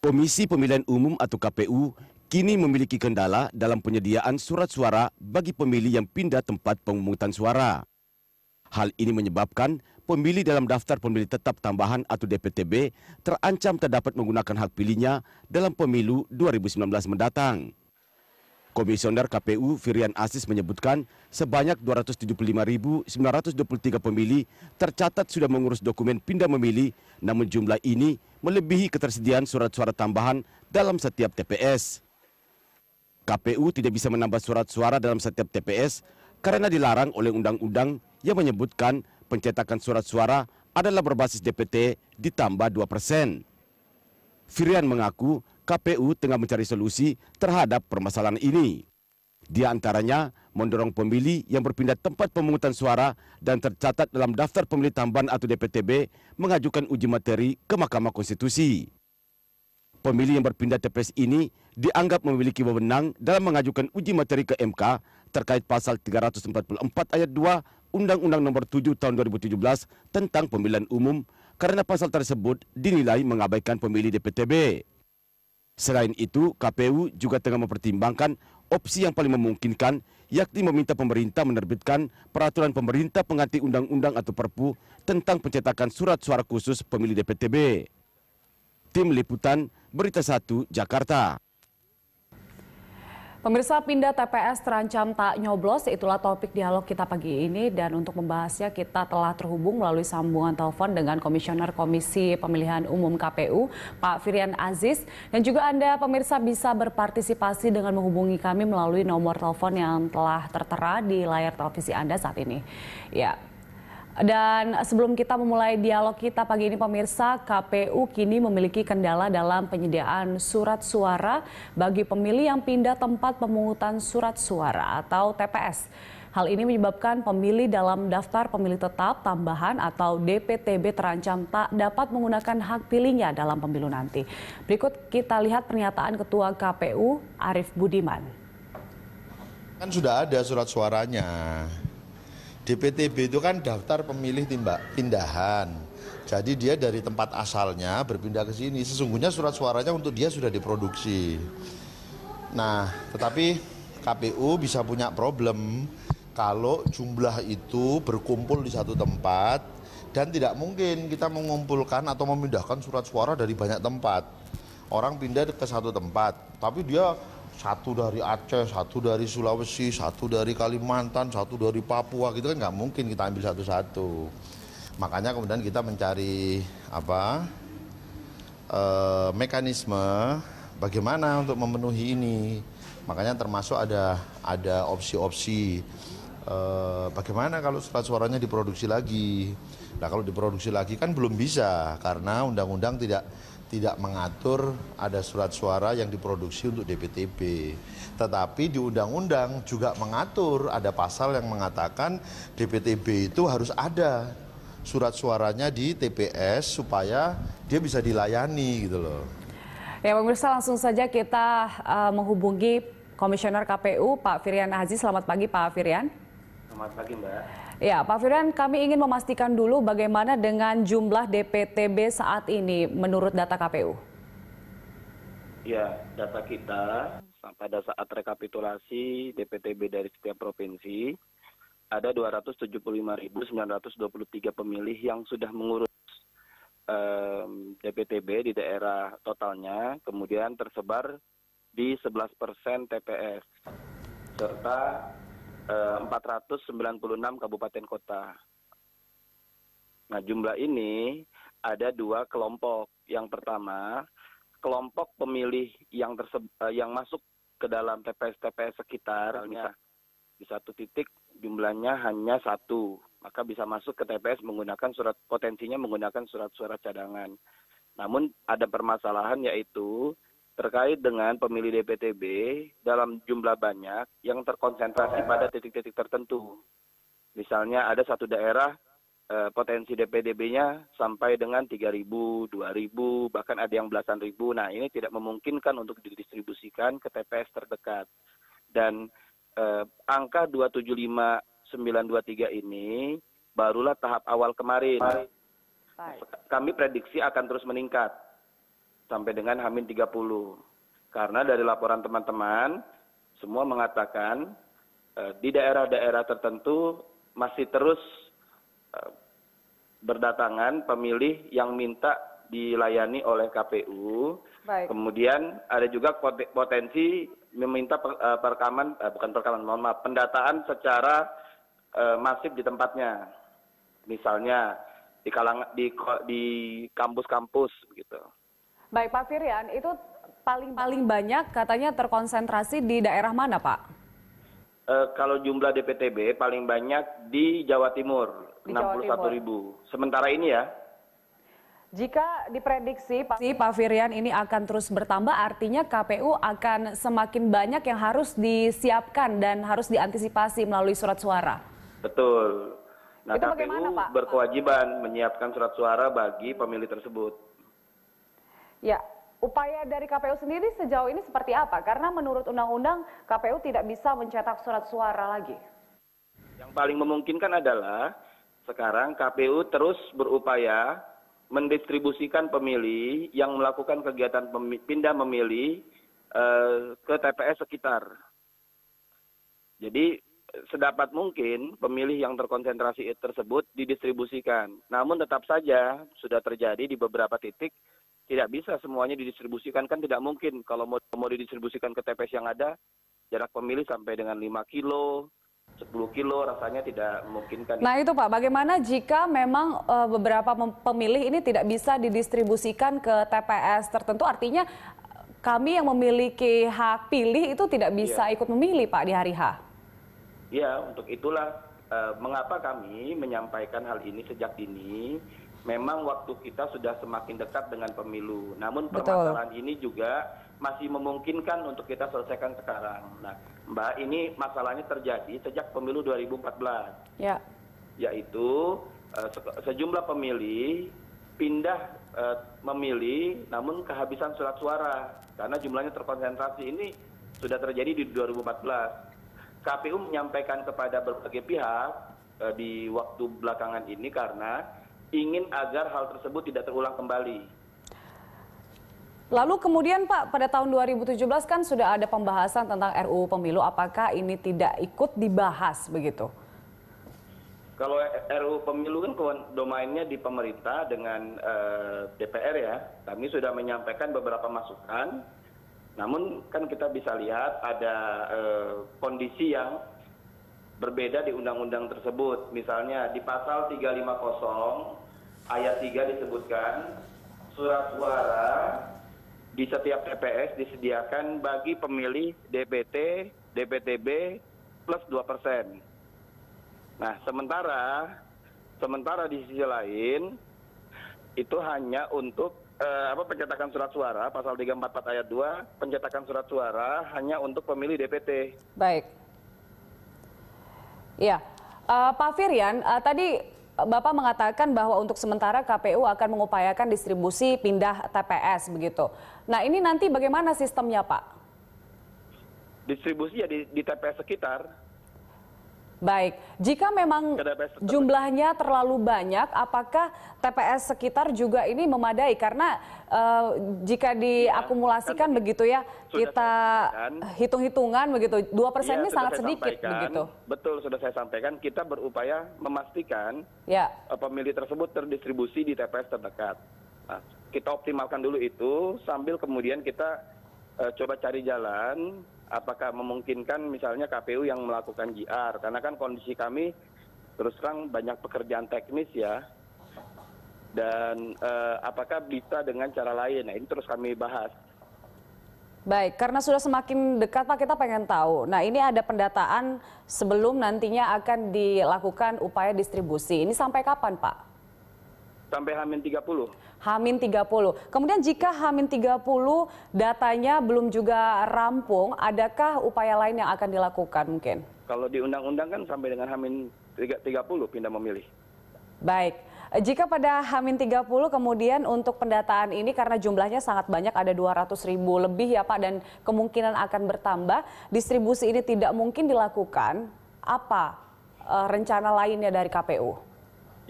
Komisi Pemilihan Umum atau KPU kini memiliki kendala dalam penyediaan surat suara bagi pemilih yang pindah tempat pemungutan suara. Hal ini menyebabkan pemilih dalam daftar pemilih tetap tambahan atau DPTB terancam terdapat menggunakan hak pilihnya dalam pemilu 2019 mendatang. Komisioner KPU Firian Asis menyebutkan sebanyak 275.923 pemilih tercatat sudah mengurus dokumen pindah memilih, namun jumlah ini melebihi ketersediaan surat suara tambahan dalam setiap TPS. KPU tidak bisa menambah surat suara dalam setiap TPS karena dilarang oleh undang-undang yang menyebutkan pencetakan surat suara adalah berbasis DPT ditambah 2 persen. Firian mengaku KPU tengah mencari solusi terhadap permasalahan ini. Di antaranya mendorong pemilih yang berpindah tempat pemungutan suara dan tercatat dalam daftar pemilih tambahan atau DPTB mengajukan uji materi ke Mahkamah Konstitusi. Pemilih yang berpindah TPS ini dianggap memiliki wewenang dalam mengajukan uji materi ke MK terkait pasal 344 ayat 2 Undang-Undang Nomor 7 Tahun 2017 tentang Pemilihan Umum karena pasal tersebut dinilai mengabaikan pemilih DPTB. Selain itu, KPU juga tengah mempertimbangkan opsi yang paling memungkinkan, yakni meminta pemerintah menerbitkan peraturan pemerintah pengganti undang-undang atau Perpu tentang pencetakan surat suara khusus pemilih DPTB. Tim Liputan, Berita 1, Jakarta. Pemirsa pindah TPS terancam tak nyoblos, itulah topik dialog kita pagi ini dan untuk membahasnya kita telah terhubung melalui sambungan telepon dengan Komisioner Komisi Pemilihan Umum KPU Pak Firian Aziz dan juga Anda pemirsa bisa berpartisipasi dengan menghubungi kami melalui nomor telepon yang telah tertera di layar televisi Anda saat ini. Ya, dan sebelum kita memulai dialog kita pagi ini pemirsa, KPU kini memiliki kendala dalam penyediaan surat suara bagi pemilih yang pindah tempat pemungutan surat suara atau TPS. Hal ini menyebabkan pemilih dalam daftar pemilih tetap tambahan atau DPTB terancam tak dapat menggunakan hak pilihnya dalam pemilu nanti. Berikut kita lihat pernyataan Ketua KPU Arief Budiman. Kan sudah ada surat suaranya. DPTB itu kan daftar pemilih timba, pindahan. Jadi dia dari tempat asalnya berpindah ke sini. Sesungguhnya surat suaranya untuk dia sudah diproduksi. Nah, tetapi KPU bisa punya problem kalau jumlah itu berkumpul di satu tempat dan tidak mungkin kita mengumpulkan atau memindahkan surat suara dari banyak tempat. Orang pindah ke satu tempat, tapi dia satu dari Aceh, satu dari Sulawesi, satu dari Kalimantan, satu dari Papua gitu kan nggak mungkin kita ambil satu-satu. Makanya kemudian kita mencari apa e, mekanisme bagaimana untuk memenuhi ini. Makanya termasuk ada ada opsi-opsi e, bagaimana kalau surat suaranya diproduksi lagi. Nah kalau diproduksi lagi kan belum bisa karena undang-undang tidak tidak mengatur ada surat suara yang diproduksi untuk DPTB. Tetapi di undang-undang juga mengatur ada pasal yang mengatakan DPTB itu harus ada surat suaranya di TPS supaya dia bisa dilayani gitu loh. Ya pemirsa langsung saja kita uh, menghubungi Komisioner KPU Pak Firian Aziz. Selamat pagi Pak Firian. Selamat pagi Mbak. Ya Pak Firman, kami ingin memastikan dulu bagaimana dengan jumlah DPTB saat ini menurut data KPU. Ya, data kita pada saat rekapitulasi DPTB dari setiap provinsi ada 275.923 pemilih yang sudah mengurus um, DPTB di daerah totalnya, kemudian tersebar di 11 persen TPS serta 496 eh, kabupaten kota. Nah, jumlah ini ada dua kelompok. Yang pertama, kelompok pemilih yang terse- eh, yang masuk ke dalam TPS-TPS sekitar misalnya di satu titik jumlahnya hanya satu, maka bisa masuk ke TPS menggunakan surat potensinya menggunakan surat-surat cadangan. Namun ada permasalahan yaitu terkait dengan pemilih DPTB dalam jumlah banyak yang terkonsentrasi pada titik-titik tertentu. Misalnya ada satu daerah eh, potensi DPDB-nya sampai dengan 3.000, 2.000, bahkan ada yang belasan ribu. Nah ini tidak memungkinkan untuk didistribusikan ke TPS terdekat. Dan eh, angka 275923 ini barulah tahap awal kemarin. Kami prediksi akan terus meningkat sampai dengan Hamin 30. Karena dari laporan teman-teman semua mengatakan eh, di daerah-daerah tertentu masih terus eh, berdatangan pemilih yang minta dilayani oleh KPU. Baik. Kemudian ada juga potensi meminta per, eh, perekaman eh, bukan perekaman, mohon maaf, pendataan secara eh, masif di tempatnya. Misalnya di kalangan di di kampus-kampus gitu. Baik Pak Firian, itu paling paling banyak katanya terkonsentrasi di daerah mana Pak? E, kalau jumlah DPTB paling banyak di Jawa Timur, di 61 Jawa ribu. Sementara ini ya. Jika diprediksi Pak... Si, Pak Firian ini akan terus bertambah, artinya KPU akan semakin banyak yang harus disiapkan dan harus diantisipasi melalui surat suara. Betul. Nah, Itu KPU Pak? berkewajiban menyiapkan surat suara bagi pemilih tersebut ya upaya dari kpu sendiri sejauh ini seperti apa karena menurut undang-undang kpu tidak bisa mencetak surat suara lagi yang paling memungkinkan adalah sekarang KPU terus berupaya mendistribusikan pemilih yang melakukan kegiatan pindah memilih eh, ke TPS sekitar. Jadi sedapat mungkin pemilih yang terkonsentrasi tersebut didistribusikan. Namun tetap saja sudah terjadi di beberapa titik tidak bisa semuanya didistribusikan kan tidak mungkin kalau mau mau didistribusikan ke TPS yang ada jarak pemilih sampai dengan 5 kilo 10 kilo rasanya tidak mungkin kan. Nah itu Pak, bagaimana jika memang uh, beberapa pemilih ini tidak bisa didistribusikan ke TPS tertentu? Artinya kami yang memiliki hak pilih itu tidak bisa ya. ikut memilih Pak di hari H? Ya, untuk itulah uh, mengapa kami menyampaikan hal ini sejak dini memang waktu kita sudah semakin dekat dengan pemilu. Namun permasalahan Betul. ini juga masih memungkinkan untuk kita selesaikan sekarang. Nah, Mbak, ini masalahnya terjadi sejak pemilu 2014. Ya. Yaitu eh, sejumlah pemilih pindah eh, memilih namun kehabisan surat suara karena jumlahnya terkonsentrasi ini sudah terjadi di 2014. KPU menyampaikan kepada berbagai pihak eh, di waktu belakangan ini karena ingin agar hal tersebut tidak terulang kembali. Lalu kemudian Pak, pada tahun 2017 kan sudah ada pembahasan tentang RUU Pemilu, apakah ini tidak ikut dibahas begitu? Kalau RUU Pemilu kan domainnya di pemerintah dengan eh, DPR ya. Kami sudah menyampaikan beberapa masukan, namun kan kita bisa lihat ada eh, kondisi yang berbeda di undang-undang tersebut. Misalnya di pasal 350 ayat 3 disebutkan surat suara di setiap TPS disediakan bagi pemilih DPT, DPTB plus 2 persen. Nah, sementara sementara di sisi lain itu hanya untuk eh, apa pencetakan surat suara pasal 344 ayat 2 pencetakan surat suara hanya untuk pemilih DPT. Baik. Ya, uh, Pak Firian, uh, tadi Bapak mengatakan bahwa untuk sementara KPU akan mengupayakan distribusi pindah TPS begitu. Nah ini nanti bagaimana sistemnya Pak? Distribusi ya di, di TPS sekitar. Baik, jika memang jumlahnya terlalu banyak, apakah TPS sekitar juga ini memadai? Karena uh, jika iya, diakumulasikan ya, begitu ya, kita hitung-hitungan begitu, dua iya, persen ini sangat sedikit begitu. Betul, sudah saya sampaikan, kita berupaya memastikan ya. Eh, pemilih tersebut terdistribusi di TPS terdekat. Nah, kita optimalkan dulu itu sambil kemudian kita uh, coba cari jalan apakah memungkinkan misalnya KPU yang melakukan JR karena kan kondisi kami terus terang banyak pekerjaan teknis ya dan eh, apakah bisa dengan cara lain nah ini terus kami bahas Baik, karena sudah semakin dekat Pak kita pengen tahu. Nah ini ada pendataan sebelum nantinya akan dilakukan upaya distribusi. Ini sampai kapan Pak? Sampai Hamin 30. Hamin 30. Kemudian jika Hamin 30 datanya belum juga rampung, adakah upaya lain yang akan dilakukan mungkin? Kalau di undang-undang kan sampai dengan Hamin 30 pindah memilih. Baik. Jika pada Hamin 30 kemudian untuk pendataan ini karena jumlahnya sangat banyak ada 200 ribu lebih ya Pak dan kemungkinan akan bertambah distribusi ini tidak mungkin dilakukan apa eh, rencana lainnya dari KPU?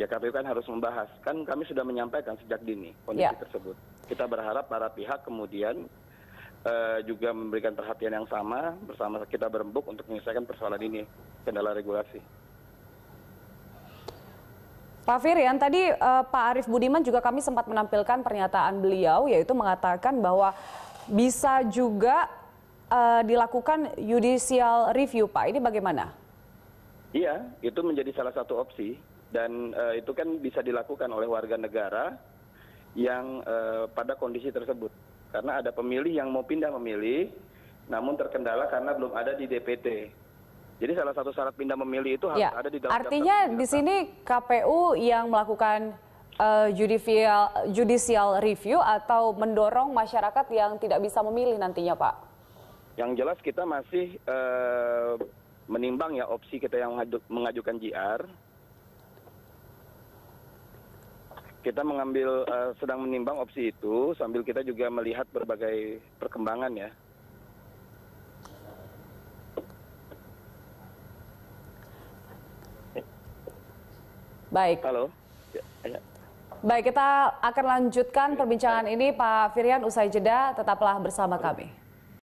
ya KPU kan harus membahas. Kan kami sudah menyampaikan sejak dini kondisi yeah. tersebut. Kita berharap para pihak kemudian uh, juga memberikan perhatian yang sama bersama kita berembuk untuk menyelesaikan persoalan ini, kendala regulasi. Pak Firian, tadi uh, Pak Arief Budiman juga kami sempat menampilkan pernyataan beliau yaitu mengatakan bahwa bisa juga uh, dilakukan judicial review, Pak. Ini bagaimana? Iya, itu menjadi salah satu opsi dan eh, itu kan bisa dilakukan oleh warga negara yang eh, pada kondisi tersebut karena ada pemilih yang mau pindah memilih namun terkendala karena belum ada di DPT jadi salah satu syarat pindah memilih itu harus ya. ada di dalam artinya di sini KPU yang melakukan uh, judicial judicial review atau mendorong masyarakat yang tidak bisa memilih nantinya Pak yang jelas kita masih uh, menimbang ya opsi kita yang mengajukan JR. kita mengambil uh, sedang menimbang opsi itu sambil kita juga melihat berbagai perkembangan ya. Baik. Halo. Ya, Baik, kita akan lanjutkan perbincangan ini Pak Firian usai jeda, tetaplah bersama kami.